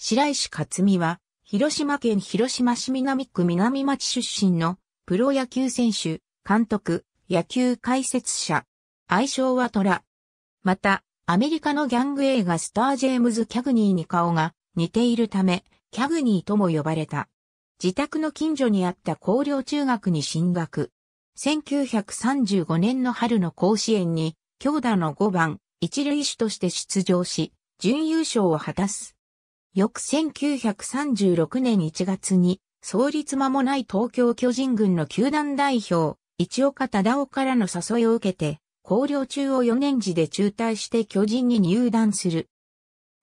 白石克美は、広島県広島市南区南町出身の、プロ野球選手、監督、野球解説者。愛称は虎。また、アメリカのギャング映画スター・ジェームズ・キャグニーに顔が似ているため、キャグニーとも呼ばれた。自宅の近所にあった高陵中学に進学。1935年の春の甲子園に、強打の5番、一塁手として出場し、準優勝を果たす。翌1936年1月に、創立間もない東京巨人軍の球団代表、市岡忠夫からの誘いを受けて、高陵中を4年時で中退して巨人に入団する。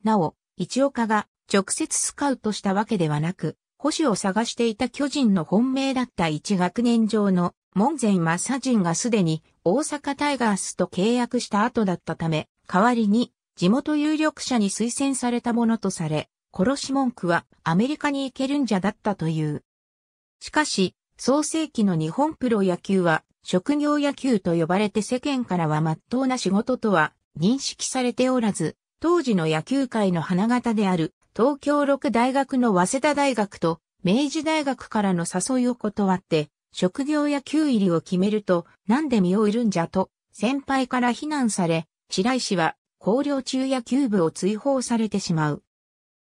なお、市岡が直接スカウトしたわけではなく、保守を探していた巨人の本命だった一学年上の門前正人がすでに大阪タイガースと契約した後だったため、代わりに地元有力者に推薦されたものとされ、殺し文句はアメリカに行けるんじゃだったという。しかし、創世期の日本プロ野球は職業野球と呼ばれて世間からは真っ当な仕事とは認識されておらず、当時の野球界の花形である東京六大学の早稲田大学と明治大学からの誘いを断って職業野球入りを決めるとなんで身を売るんじゃと先輩から非難され、白石は高陵中野球部を追放されてしまう。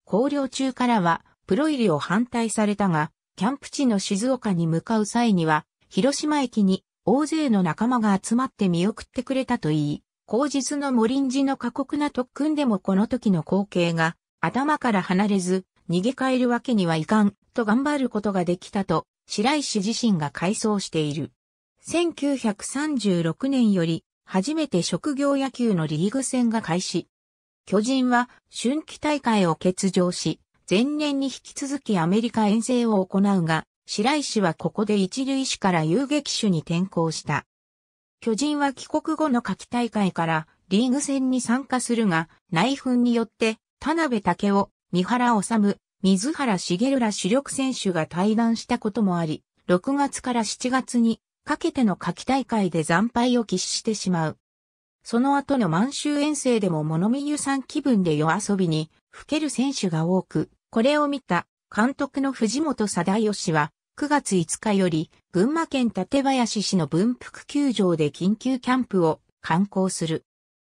考慮中からは、プロ入りを反対されたが、キャンプ地の静岡に向かう際には、広島駅に大勢の仲間が集まって見送ってくれたといい、後日の森んじの過酷な特訓でもこの時の光景が頭から離れず逃げ帰るわけにはいかんと頑張ることができたと白石自身が回想している。1936年より初めて職業野球のリーグ戦が開始。巨人は春季大会を欠場し、前年に引き続きアメリカ遠征を行うが、白石はここで一塁手から遊撃手に転向した。巨人は帰国後の夏季大会からリーグ戦に参加するが、内紛によって田辺武雄、三原治、水原茂ら主力選手が退団したこともあり、6月から7月にかけての夏季大会で惨敗を喫してしまう。その後の満州遠征でも物見湯さん気分で夜遊びに、吹ける選手が多く、これを見た、監督の藤本貞義は、9月5日より、群馬県館林市の文福球場で緊急キャンプを観光する。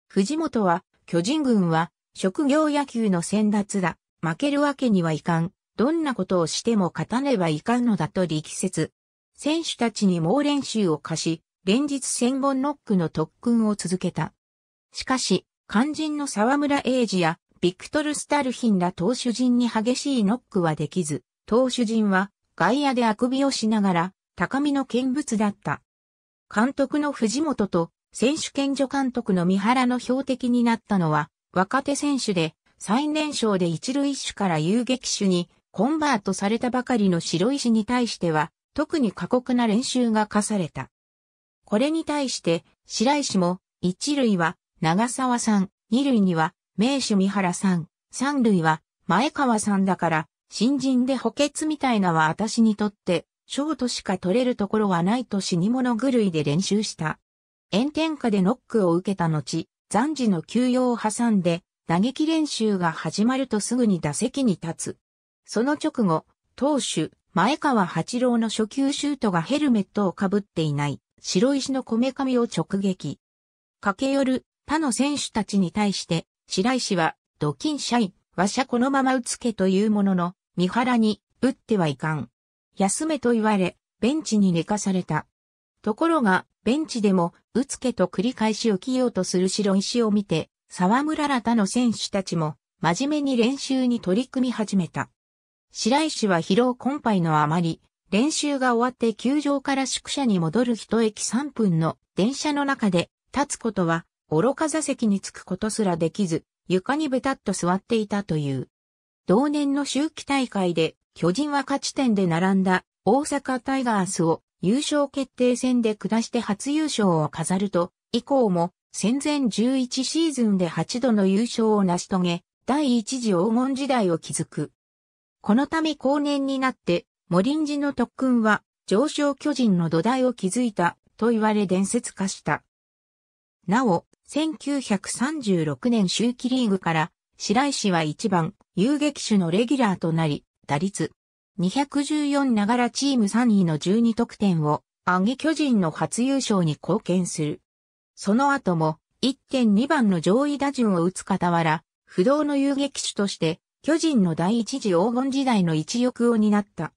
藤本は、巨人軍は、職業野球の先達だ。負けるわけにはいかん。どんなことをしても勝たねばいかんのだと力説。選手たちに猛練習を課し、連日千本ノックの特訓を続けた。しかし、肝心の沢村英二やビクトル・スタルヒンら投手陣に激しいノックはできず、投手陣は外野であくびをしながら高みの見物だった。監督の藤本と選手権助監督の三原の標的になったのは若手選手で最年少で一塁手から遊撃手にコンバートされたばかりの白石に対しては特に過酷な練習が課された。これに対して、白石も、一塁は長沢さん、二塁には名手三原さん、三塁は前川さんだから、新人で補欠みたいなは私にとって、ショートしか取れるところはないと死に物狂いで練習した。炎天下でノックを受けた後、残時の休養を挟んで、打撃練習が始まるとすぐに打席に立つ。その直後、投手、前川八郎の初級シュートがヘルメットをかぶっていない。白石のこめかみを直撃。駆け寄る他の選手たちに対して、白石は、ドキンシャイ、わしゃこのまま打つけというものの、三原に、打ってはいかん。休めと言われ、ベンチに寝かされた。ところが、ベンチでも、打つけと繰り返し起きようとする白石を見て、沢村ら他の選手たちも、真面目に練習に取り組み始めた。白石は疲労困憊のあまり、練習が終わって球場から宿舎に戻る一駅三分の電車の中で立つことは愚か座席に着くことすらできず床にベタっと座っていたという。同年の秋季大会で巨人は勝ち点で並んだ大阪タイガースを優勝決定戦で下して初優勝を飾ると以降も戦前11シーズンで8度の優勝を成し遂げ第一次黄金時代を築く。このため後年になってモリンジの特訓は上昇巨人の土台を築いたと言われ伝説化した。なお、1936年秋季リーグから白石は一番遊撃手のレギュラーとなり、打率214ながらチーム3位の12得点を上げ巨人の初優勝に貢献する。その後も1.2番の上位打順を打つ傍ら、不動の遊撃手として巨人の第一次黄金時代の一翼を担った。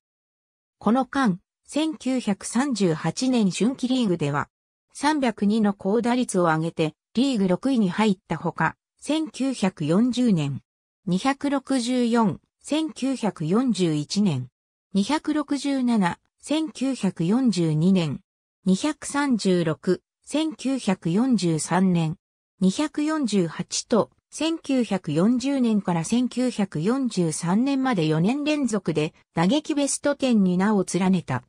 この間、1938年春季リーグでは、302の高打率を上げて、リーグ6位に入ったほか、1940年、264、1941年、267、1942年、236、1943年、248と1940年から1943年まで4年連続で打撃ベスト10に名を連ねた。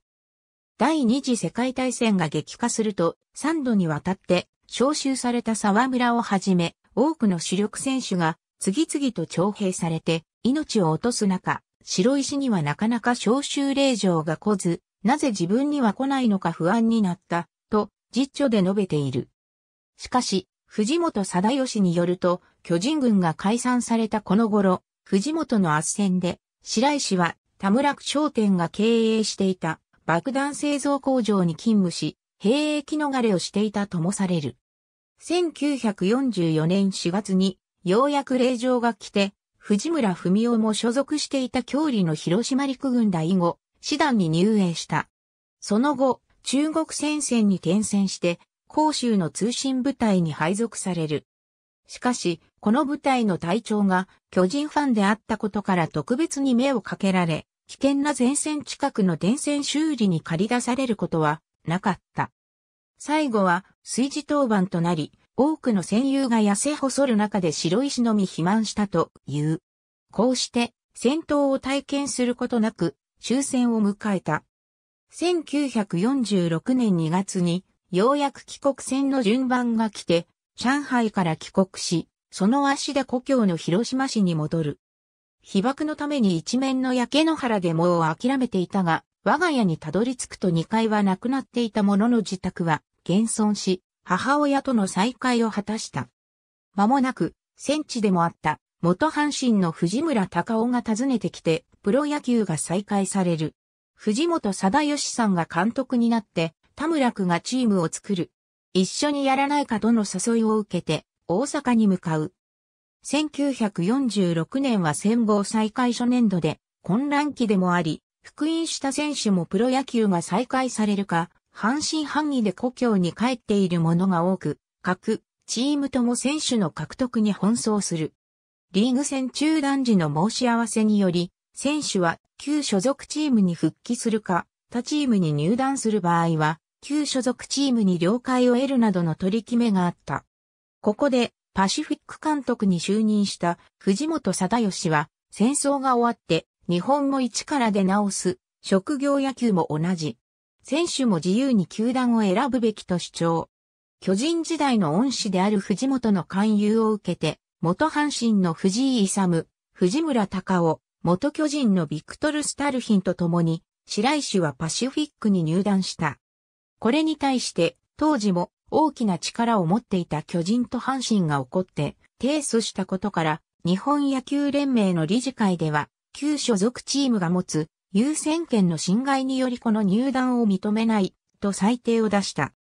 第二次世界大戦が激化すると3度にわたって招集された沢村をはじめ多くの主力選手が次々と徴兵されて命を落とす中、白石にはなかなか招集令状が来ず、なぜ自分には来ないのか不安になった、と実著で述べている。しかし、藤本貞義によると、巨人軍が解散されたこの頃、藤本の圧戦で、白石は田村区商店が経営していた爆弾製造工場に勤務し、兵役逃れをしていたともされる。1944年4月に、ようやく令状が来て、藤村文雄も所属していた郷里の広島陸軍第後、師団に入営した。その後、中国戦線に転戦して、広州の通信部隊に配属される。しかし、この部隊の隊長が巨人ファンであったことから特別に目をかけられ、危険な前線近くの電線修理に駆り出されることはなかった。最後は炊事当番となり、多くの戦友が痩せ細る中で白石のみ肥満したという。こうして戦闘を体験することなく終戦を迎えた。1946年2月にようやく帰国船の順番が来て、上海から帰国し、その足で故郷の広島市に戻る。被爆のために一面の焼け野原でもう諦めていたが、我が家にたどり着くと2階はなくなっていたものの自宅は現存し、母親との再会を果たした。間もなく、戦地でもあった、元阪神の藤村隆夫が訪ねてきて、プロ野球が再開される。藤本貞義さんが監督になって、田村区がチームを作る。一緒にやらないかとの誘いを受けて、大阪に向かう。1946年は戦後再開初年度で、混乱期でもあり、復員した選手もプロ野球が再開されるか、半信半疑で故郷に帰っている者が多く、各チームとも選手の獲得に奔走する。リーグ戦中断時の申し合わせにより、選手は旧所属チームに復帰するか、他チームに入団する場合は、旧所属チームに了解を得るなどの取り決めがあった。ここで、パシフィック監督に就任した藤本貞義は、戦争が終わって日本も一から出直す、職業野球も同じ。選手も自由に球団を選ぶべきと主張。巨人時代の恩師である藤本の勧誘を受けて、元阪神の藤井勇、藤村隆夫、元巨人のビクトル・スタルヒンと共に、白石はパシフィックに入団した。これに対して、当時も大きな力を持っていた巨人と阪神が起こって、提訴したことから、日本野球連盟の理事会では、旧所属チームが持つ優先権の侵害によりこの入団を認めない、と裁定を出した。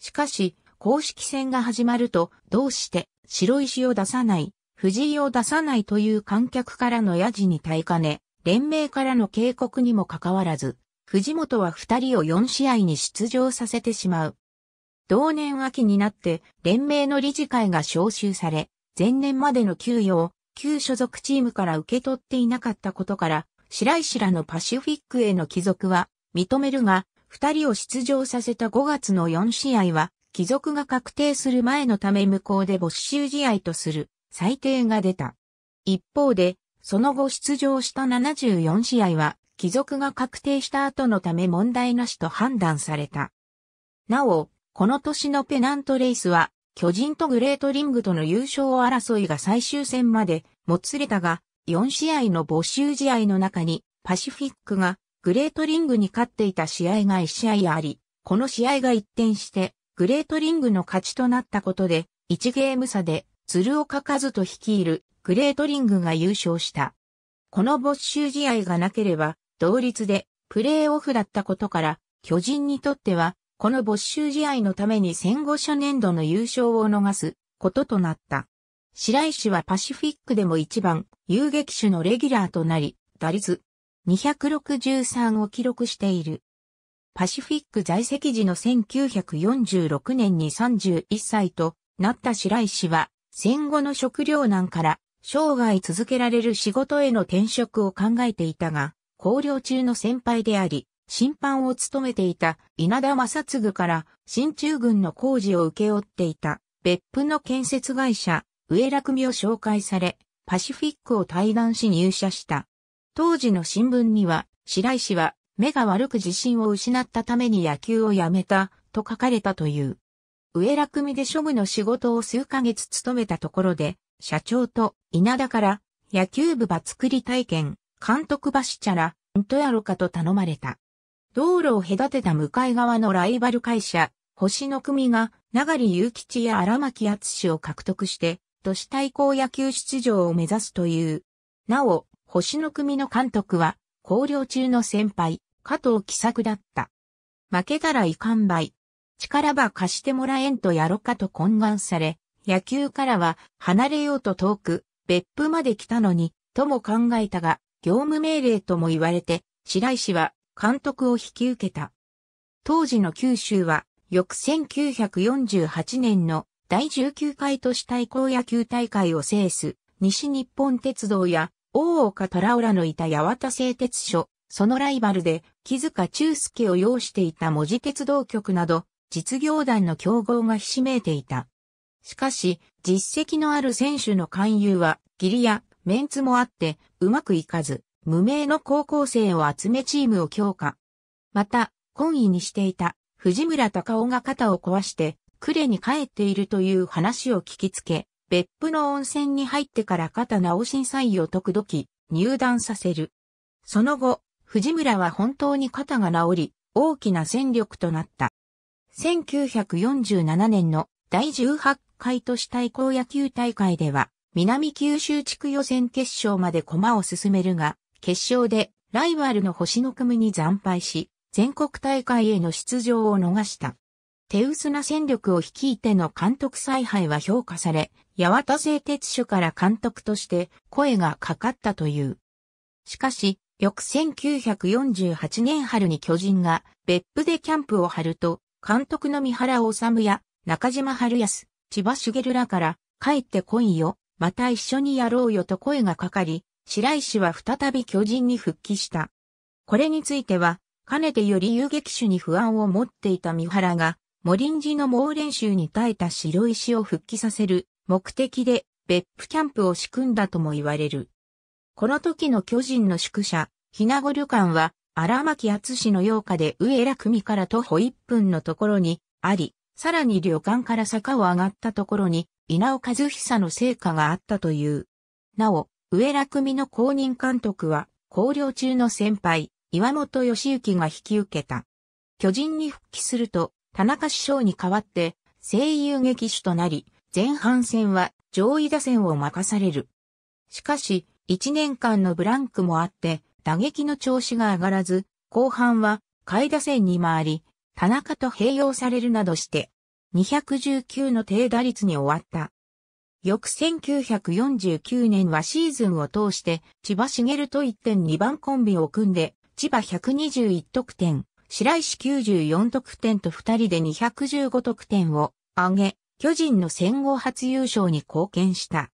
しかし、公式戦が始まると、どうして白石を出さない、藤井を出さないという観客からのやじに耐えかね、連盟からの警告にもかかわらず、藤本は二人を四試合に出場させてしまう。同年秋になって連盟の理事会が招集され、前年までの給与を旧所属チームから受け取っていなかったことから、白石らのパシフィックへの帰属は認めるが、二人を出場させた5月の四試合は、帰属が確定する前のため無効で没収試合とする裁定が出た。一方で、その後出場した74試合は、帰属が確定した後のため問題なしと判断された。なお、この年のペナントレースは、巨人とグレートリングとの優勝争いが最終戦までもつれたが、4試合の募集試合の中に、パシフィックがグレートリングに勝っていた試合が1試合あり、この試合が一転して、グレートリングの勝ちとなったことで、1ゲーム差で、鶴岡和と率いるグレートリングが優勝した。この没収試合がなければ、同率でプレーオフだったことから、巨人にとっては、この没収試合のために戦後初年度の優勝を逃すこととなった。白石はパシフィックでも一番、遊撃手のレギュラーとなり、打率263を記録している。パシフィック在籍時の1946年に31歳となった白石は、戦後の食糧難から生涯続けられる仕事への転職を考えていたが、高慮中の先輩であり、審判を務めていた稲田正嗣から新中軍の工事を請け負っていた別府の建設会社、上楽組を紹介され、パシフィックを退団し入社した。当時の新聞には、白石は目が悪く自信を失ったために野球をやめたと書かれたという。上楽組で処務の仕事を数ヶ月務めたところで、社長と稲田から野球部場作り体験、監督バシチャラ、んとやろかと頼まれた。道路を隔てた向かい側のライバル会社、星の組が、流祐吉や荒牧敦を獲得して、都市対抗野球出場を目指すという。なお、星の組の監督は、高慮中の先輩、加藤喜作だった。負けたらいかんばい。力ば貸してもらえんとやろかと懇願され、野球からは離れようと遠く、別府まで来たのに、とも考えたが、業務命令とも言われて、白石は監督を引き受けた。当時の九州は、翌1948年の第19回都市対抗野球大会を制す、西日本鉄道や、大岡虎浦のいた八幡製鉄所、そのライバルで、木塚中介を擁していた文字鉄道局など、実業団の競合がひしめいていた。しかし、実績のある選手の勧誘は、ギリやメンツもあって、うまくいかず、無名の高校生を集めチームを強化。また、懇意にしていた藤村隆夫が肩を壊して、呉に帰っているという話を聞きつけ、別府の温泉に入ってから肩直し採用く時、入団させる。その後、藤村は本当に肩が治り、大きな戦力となった。1947年の第18回都市対抗野球大会では、南九州地区予選決勝まで駒を進めるが、決勝でライバルの星の組に惨敗し、全国大会への出場を逃した。手薄な戦力を率いての監督采配は評価され、八幡製鉄所から監督として声がかかったという。しかし、翌1948年春に巨人が別府でキャンプを張ると、監督の三原治や中島春康、千葉茂らから帰ってこいよまた一緒にやろうよと声がかかり、白石は再び巨人に復帰した。これについては、かねてより遊撃手に不安を持っていた三原が、モリンジの猛練習に耐えた白石を復帰させる目的で別府キャンプを仕組んだとも言われる。この時の巨人の宿舎、ひなご旅館は、荒牧厚氏の洋下で上楽組から徒歩1分のところにあり、さらに旅館から坂を上がったところに稲尾和久の成果があったという。なお、上楽美の公認監督は、高陵中の先輩、岩本義行が引き受けた。巨人に復帰すると、田中師匠に代わって、声優劇手となり、前半戦は上位打線を任される。しかし、1年間のブランクもあって、打撃の調子が上がらず、後半は、下位打線に回り、田中と併用されるなどして、219の低打率に終わった。翌1949年はシーズンを通して、千葉茂と1.2番コンビを組んで、千葉121得点、白石94得点と2人で215得点を上げ、巨人の戦後初優勝に貢献した。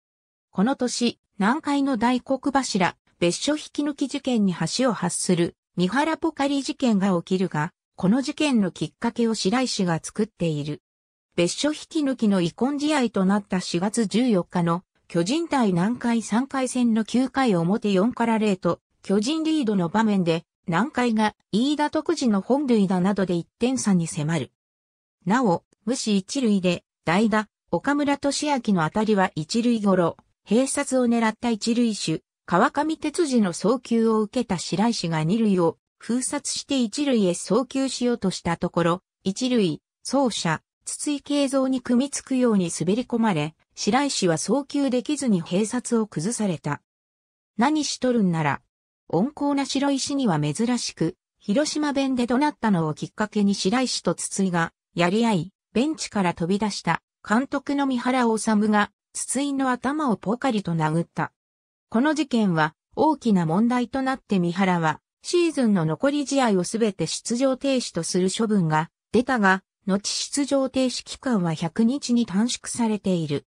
この年、南海の大黒柱、別所引き抜き事件に橋を発する、三原ポカリ事件が起きるが、この事件のきっかけを白石が作っている。別所引き抜きの遺恨試合となった4月14日の巨人対南海3回戦の9回表4から0と巨人リードの場面で南海が飯田徳次の本塁打などで1点差に迫る。なお、無視一塁で代打岡村俊明の当たりは一塁頃、併殺を狙った一塁手、川上哲次の送球を受けた白石が二塁を封殺して一塁へ送球しようとしたところ、一塁、走者、筒井慶造に組みつくように滑り込まれ、白石は送球できずに閉殺を崩された。何しとるんなら、温厚な白石には珍しく、広島弁で怒鳴ったのをきっかけに白石と筒井が、やり合い、ベンチから飛び出した監督の三原治が、筒井の頭をポカリと殴った。この事件は大きな問題となって三原は、シーズンの残り試合をすべて出場停止とする処分が出たが、後出場停止期間は100日に短縮されている。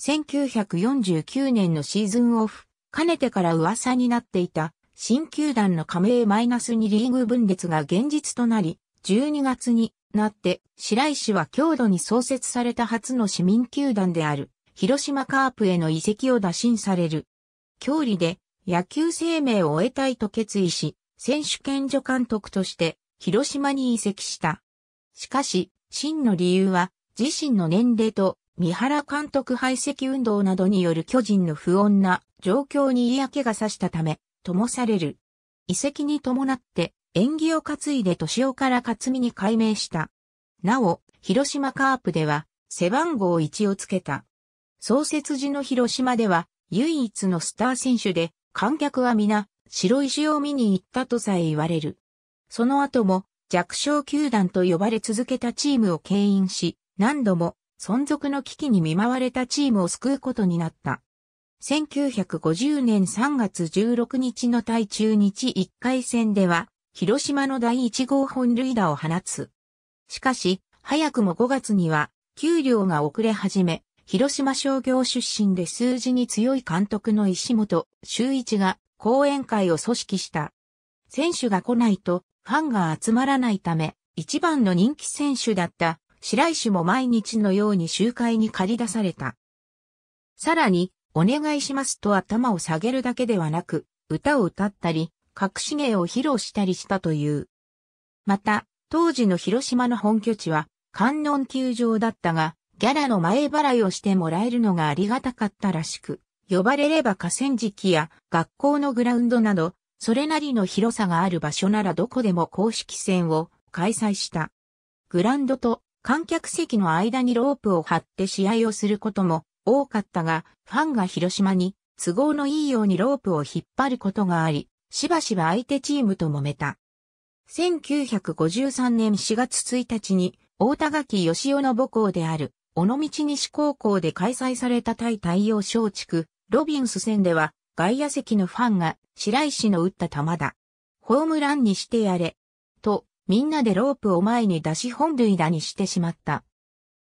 1949年のシーズンオフ、かねてから噂になっていた、新球団の加盟マイナス2リーグ分裂が現実となり、12月になって、白石は郷土に創設された初の市民球団である、広島カープへの移籍を打診される。郷里で野球生命を終えたいと決意し、選手権助監督として広島に移籍した。しかし、真の理由は、自身の年齢と、三原監督排斥運動などによる巨人の不穏な状況に嫌気がさしたため、ともされる。遺跡に伴って、縁起を担いで年尾から勝美に改名した。なお、広島カープでは、背番号1をつけた。創設時の広島では、唯一のスター選手で、観客は皆、白石を見に行ったとさえ言われる。その後も、弱小球団と呼ばれ続けたチームを牽引し、何度も存続の危機に見舞われたチームを救うことになった。1950年3月16日の対中日1回戦では、広島の第1号本塁打を放つ。しかし、早くも5月には、給料が遅れ始め、広島商業出身で数字に強い監督の石本修一が講演会を組織した。選手が来ないとファンが集まらないため、一番の人気選手だった白石も毎日のように集会に駆り出された。さらに、お願いしますと頭を下げるだけではなく、歌を歌ったり、隠し芸を披露したりしたという。また、当時の広島の本拠地は、観音球場だったが、ギャラの前払いをしてもらえるのがありがたかったらしく、呼ばれれば河川敷や学校のグラウンドなど、それなりの広さがある場所ならどこでも公式戦を開催した。グランドと観客席の間にロープを張って試合をすることも多かったが、ファンが広島に都合のいいようにロープを引っ張ることがあり、しばしば相手チームと揉めた。1953年4月1日に、大田垣義雄の母校である、尾道西高校で開催された対太陽小地区、ロビンス戦では、外野席のファンが白石の打った球だ。ホームランにしてやれ。と、みんなでロープを前に出し本塁打にしてしまった。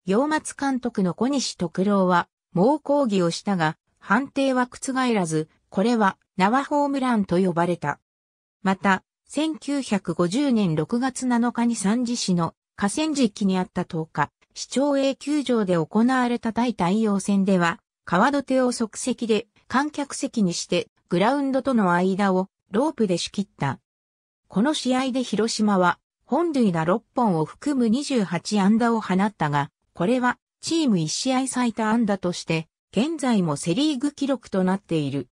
洋松監督の小西徳郎は、猛抗議をしたが、判定は覆らず、これは縄ホームランと呼ばれた。また、1950年6月7日に三次市の河川敷にあった10日、市長営球場で行われた対太陽戦では、川土手を即席で観客席にしてグラウンドとの間をロープで仕切った。この試合で広島は本塁打6本を含む28安打を放ったが、これはチーム1試合最多安打として、現在もセリーグ記録となっている。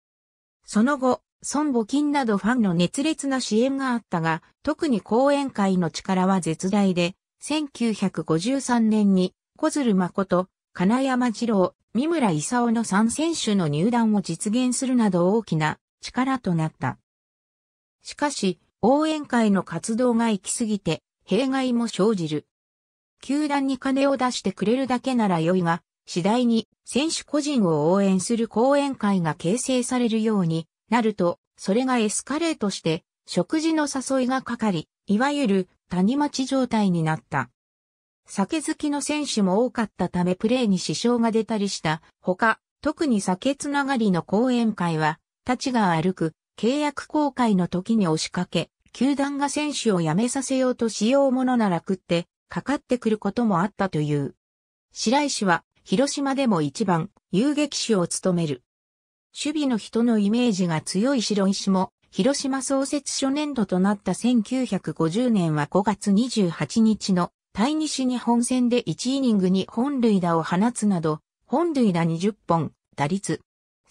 その後、孫募金などファンの熱烈な支援があったが、特に講演会の力は絶大で、1953年に小鶴誠、金山二郎、三村勲の3選手の入団を実現するなど大きな力となった。しかし、応援会の活動が行き過ぎて、弊害も生じる。球団に金を出してくれるだけなら良いが、次第に選手個人を応援する講演会が形成されるようになると、それがエスカレートして、食事の誘いがかかり、いわゆる谷町状態になった。酒好きの選手も多かったためプレーに支障が出たりしたほか、特に酒つながりの講演会は、たちが歩く契約公開の時に押しかけ、球団が選手を辞めさせようとしようものなら食って、かかってくることもあったという。白石は、広島でも一番、遊撃手を務める。守備の人のイメージが強い白石も、広島創設初年度となった1950年は5月28日の対西日本戦で1イニングに本塁打を放つなど、本塁打20本、打率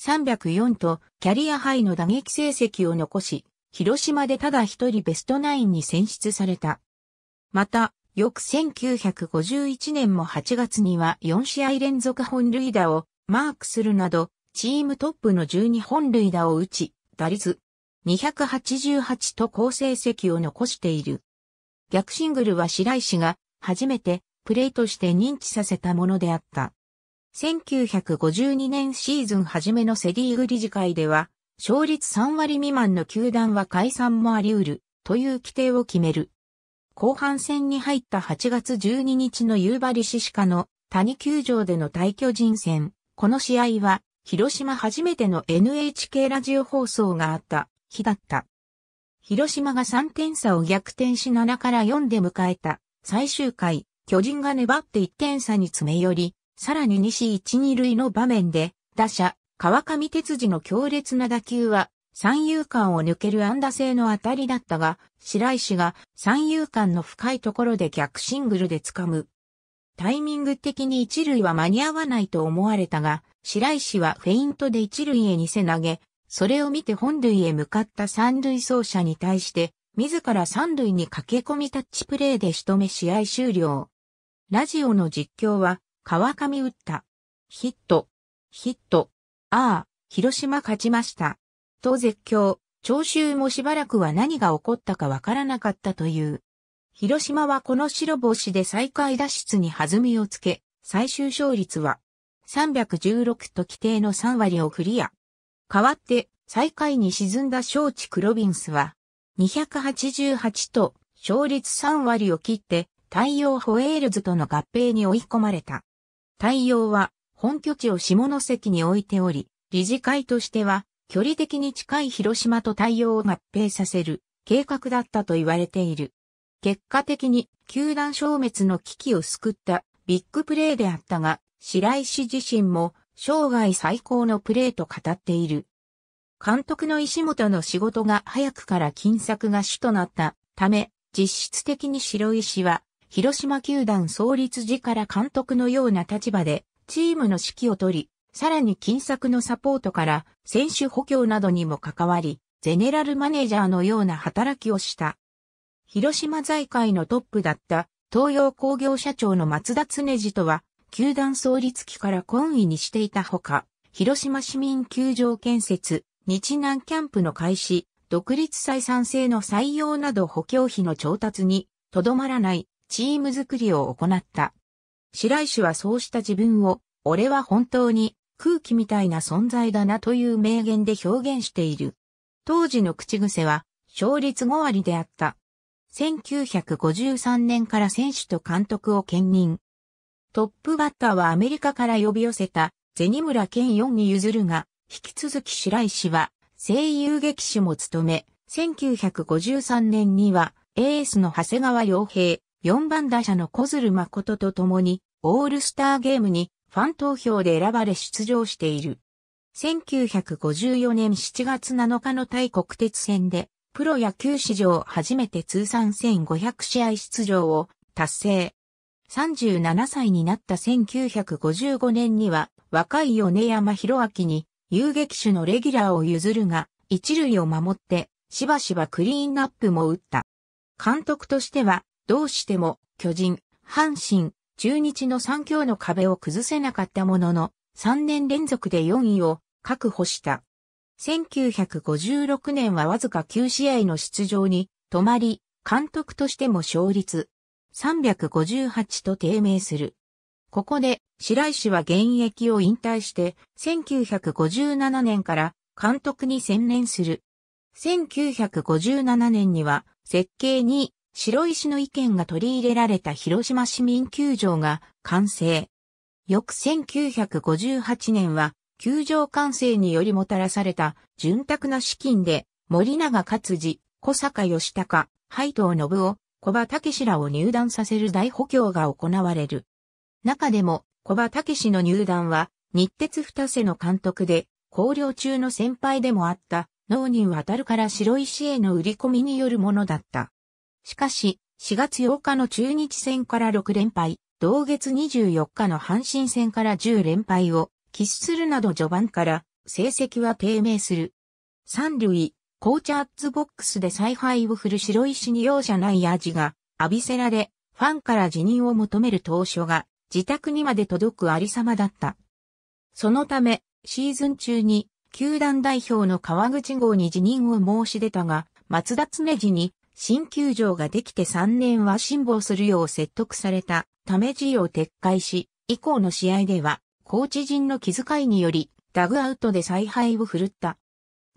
304とキャリアハイの打撃成績を残し、広島でただ一人ベストナインに選出された。また、翌1951年も8月には4試合連続本塁打をマークするなど、チームトップの12本塁打を打ち、打率288と好成績を残している。逆シングルは白石が初めてプレーとして認知させたものであった。1952年シーズン初めのセリーグ理事会では、勝率3割未満の球団は解散もあり得るという規定を決める。後半戦に入った8月12日の夕張市歯科の谷球場での退去人戦。この試合は広島初めての NHK ラジオ放送があった日だった。広島が3点差を逆転し7から4で迎えた最終回、巨人が粘って1点差に詰め寄り、さらに西一二塁の場面で、打者、川上哲司の強烈な打球は、三遊間を抜ける安打性の当たりだったが、白石が三遊間の深いところで逆シングルで掴む。タイミング的に一塁は間に合わないと思われたが、白石はフェイントで一塁へにせ投げ、それを見て本塁へ向かった三塁走者に対して、自ら三塁に駆け込みタッチプレーで仕留め試合終了。ラジオの実況は、川上打った。ヒット、ヒット、ああ、広島勝ちました。と絶叫、聴衆もしばらくは何が起こったかわからなかったという。広島はこの白星で最下位脱出に弾みをつけ、最終勝率は316と規定の3割をクリア。代わって最下位に沈んだ小地クロビンスは288と勝率3割を切って太陽ホエールズとの合併に追い込まれた。太陽は本拠地を下関に置いており、理事会としては距離的に近い広島と太陽を合併させる計画だったと言われている。結果的に球団消滅の危機を救ったビッグプレーであったが、白石自身も生涯最高のプレーと語っている。監督の石本の仕事が早くから金策が主となったため、実質的に白石は、広島球団創立時から監督のような立場で、チームの指揮を取り、さらに金策のサポートから、選手補強などにも関わり、ゼネラルマネージャーのような働きをした。広島財界のトップだった東洋工業社長の松田常次とは、球団創立期から懇意にしていたほか、広島市民球場建設、日南キャンプの開始、独立採算性の採用など補強費の調達に、とどまらない、チーム作りを行った。白石はそうした自分を、俺は本当に空気みたいな存在だなという名言で表現している。当時の口癖は、勝率5割であった。1953年から選手と監督を兼任。トップバッターはアメリカから呼び寄せた、銭村健4に譲るが、引き続き白石は声優劇手も務め、1953年にはエースの長谷川洋平、4番打者の小鶴誠と共にオールスターゲームにファン投票で選ばれ出場している。1954年7月7日の対国鉄戦で、プロ野球史上初めて通算1500試合出場を達成。37歳になった1955年には若い米山博明に遊撃手のレギュラーを譲るが、一塁を守って、しばしばクリーンナップも打った。監督としては、どうしても、巨人、阪神、中日の三強の壁を崩せなかったものの、3年連続で4位を確保した。1956年はわずか9試合の出場に、止まり、監督としても勝率358と低迷する。ここで白石は現役を引退して1957年から監督に専念する。1957年には設計に白石の意見が取り入れられた広島市民球場が完成。翌1958年は球場完成によりもたらされた潤沢な資金で森永勝治、小坂義隆、海藤信夫、小葉武志らを入団させる大補強が行われる。中でも、小葉武の入団は、日鉄二世の監督で、高慮中の先輩でもあった、農人渡るから白石への売り込みによるものだった。しかし、4月8日の中日戦から6連敗、同月24日の阪神戦から10連敗を喫するなど序盤から成績は低迷する。三塁、コーチャーツボックスで采配を振る白石に容赦ない味が浴びせられ、ファンから辞任を求める当初が自宅にまで届くありさまだった。そのため、シーズン中に、球団代表の川口号に辞任を申し出たが、松田常次に、新球場ができて3年は辛抱するよう説得されたため辞を撤回し、以降の試合では、コーチ陣の気遣いにより、ダグアウトで采配を振るった。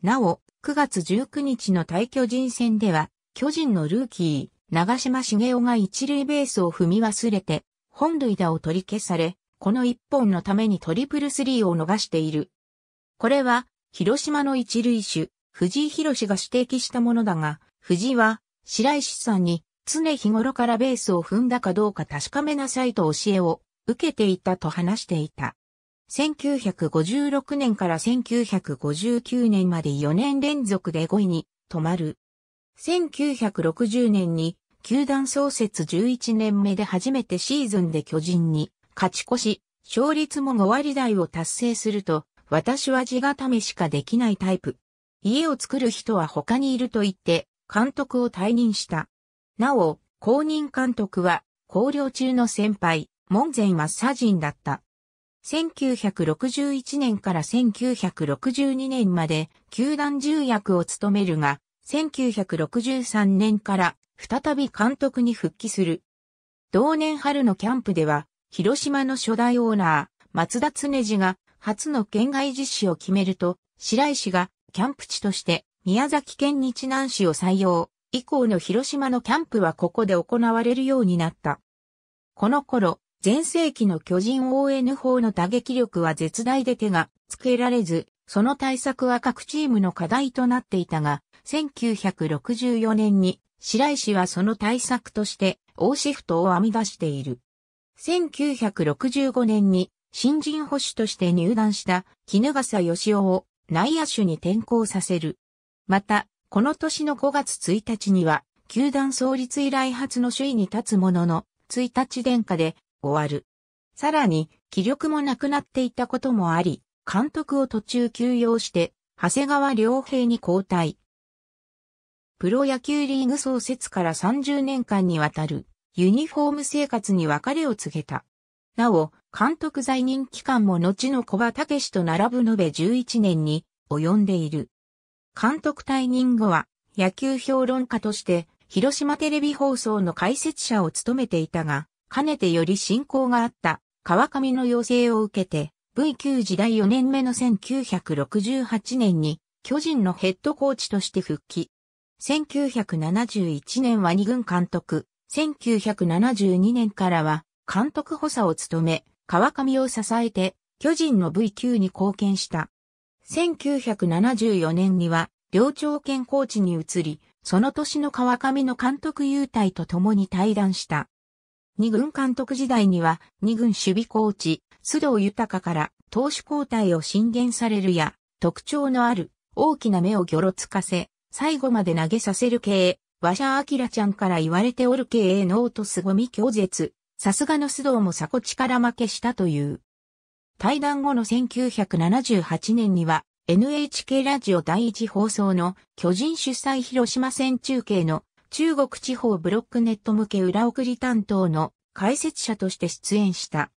なお、9月19日の対巨人戦では、巨人のルーキー、長島茂雄が一塁ベースを踏み忘れて、本塁打を取り消され、この一本のためにトリプルスリーを逃している。これは、広島の一塁手、藤井博士が指摘したものだが、藤井は、白石さんに、常日頃からベースを踏んだかどうか確かめなさいと教えを受けていたと話していた。1956年から1959年まで4年連続で5位に止まる。1960年に球団創設11年目で初めてシーズンで巨人に勝ち越し、勝率も5割台を達成すると、私は地固めしかできないタイプ。家を作る人は他にいると言って、監督を退任した。なお、公認監督は、高慮中の先輩、門前マッサジンだった。1961年から1962年まで、球団重役を務めるが、1963年から再び監督に復帰する。同年春のキャンプでは、広島の初代オーナー、松田常次が初の県外実施を決めると、白石がキャンプ地として宮崎県日南市を採用。以降の広島のキャンプはここで行われるようになった。この頃、前世紀の巨人 ON 法の打撃力は絶大で手がつけられず、その対策は各チームの課題となっていたが、1964年に白石はその対策として、大シフトを編み出している。1965年に新人保守として入団した絹笠義雄を内野手に転向させる。また、この年の5月1日には、球団創立以来初の首位に立つものの、1日殿下で終わる。さらに、気力もなくなっていたこともあり、監督を途中休養して、長谷川良平に交代。プロ野球リーグ創設から30年間にわたるユニフォーム生活に別れを告げた。なお、監督在任期間も後の小葉武史と並ぶ延べ11年に及んでいる。監督退任後は野球評論家として広島テレビ放送の解説者を務めていたが、かねてより親交があった川上の要請を受けて V 級時代4年目の1968年に巨人のヘッドコーチとして復帰。1971年は2軍監督、1972年からは監督補佐を務め、川上を支えて巨人の V 級に貢献した。1974年には、両長兼コーチに移り、その年の川上の監督優待と共に対談した。二軍監督時代には、二軍守備コーチ、須藤豊から投手交代を進言されるや、特徴のある大きな目をギョろつかせ、最後まで投げさせる系、和社明ちゃんから言われておる系ノート凄み強絶、さすがの須藤も鎖骨から負けしたという。対談後の1978年には NHK ラジオ第一放送の巨人主催広島戦中継の中国地方ブロックネット向け裏送り担当の解説者として出演した。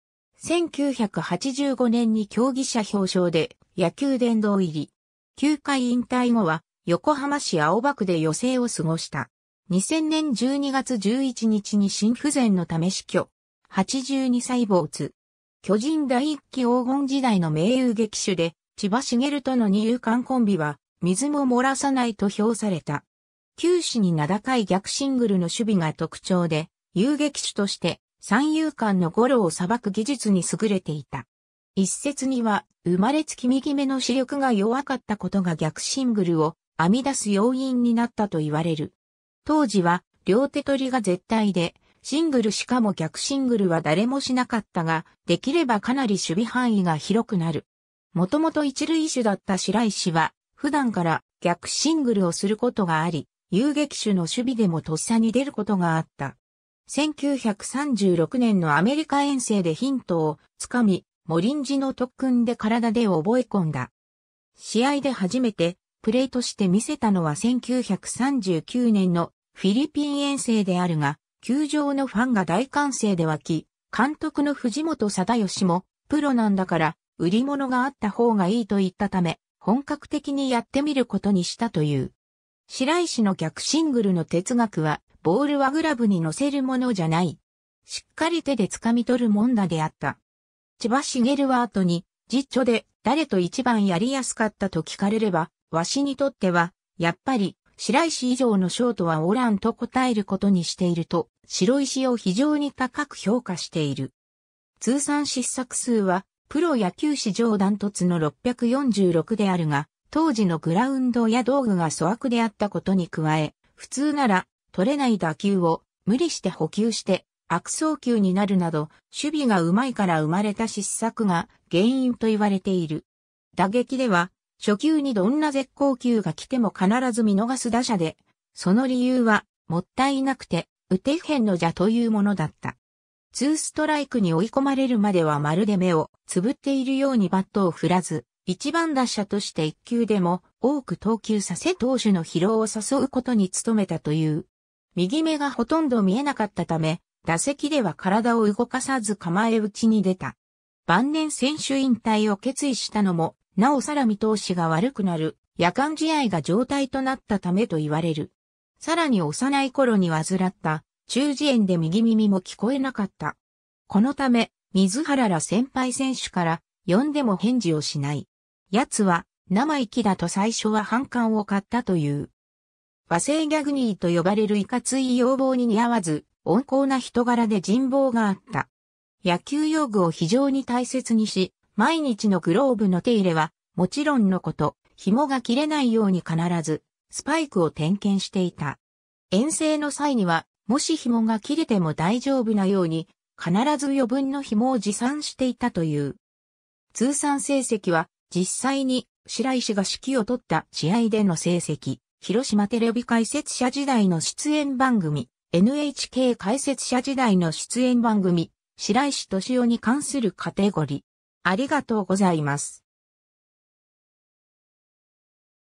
1985年に競技者表彰で野球殿堂入り。球界引退後は横浜市青葉区で余生を過ごした。2000年12月11日に心不全のため死去。82歳没。巨人第一期黄金時代の名優劇手で、千葉茂との二遊間コンビは、水も漏らさないと評された。九死に名高い逆シングルの守備が特徴で、遊撃手として三遊間のゴロを裁く技術に優れていた。一説には、生まれつき右目の視力が弱かったことが逆シングルを編み出す要因になったと言われる。当時は両手取りが絶対で、シングルしかも逆シングルは誰もしなかったが、できればかなり守備範囲が広くなる。もともと一塁手だった白石は、普段から逆シングルをすることがあり、遊撃手の守備でもとっさに出ることがあった。1936年のアメリカ遠征でヒントをつかみ、モリンジの特訓で体で覚え込んだ。試合で初めてプレーとして見せたのは1939年のフィリピン遠征であるが、球場のファンが大歓声で沸き、監督の藤本貞義も、プロなんだから、売り物があった方がいいと言ったため、本格的にやってみることにしたという。白石の逆シングルの哲学は、ボールはグラブに乗せるものじゃない。しっかり手で掴み取るもんだであった。千葉茂は後に、実著で誰と一番やりやすかったと聞かれれば、わしにとっては、やっぱり、白石以上のショートはおらんと答えることにしていると、白石を非常に高く評価している。通算失策数は、プロ野球史上断突の646であるが、当時のグラウンドや道具が粗悪であったことに加え、普通なら、取れない打球を無理して補給して、悪送球になるなど、守備が上手いから生まれた失策が原因と言われている。打撃では、初球にどんな絶好球が来ても必ず見逃す打者で、その理由は、もったいなくて、打てへんのじゃというものだった。ツーストライクに追い込まれるまではまるで目をつぶっているようにバットを振らず、一番打者として一球でも多く投球させ投手の疲労を誘うことに努めたという。右目がほとんど見えなかったため、打席では体を動かさず構え打ちに出た。晩年選手引退を決意したのもなおさら見通しが悪くなる、夜間試合が状態となったためと言われる。さらに幼い頃に患った、中耳炎で右耳も聞こえなかった。このため、水原ら先輩選手から呼んでも返事をしない。奴は生意気だと最初は反感を買ったという。和製ギャグニーと呼ばれるいかつい要望に似合わず、温厚な人柄で人望があった。野球用具を非常に大切にし、毎日のグローブの手入れは、もちろんのこと、紐が切れないように必ず、スパイクを点検していた。遠征の際には、もし紐が切れても大丈夫なように、必ず余分の紐を持参していたという。通算成績は、実際に白石が指揮を取った試合での成績、広島テレビ解説者時代の出演番組、NHK 解説者時代の出演番組、白石敏夫に関するカテゴリー。ありがとうございます。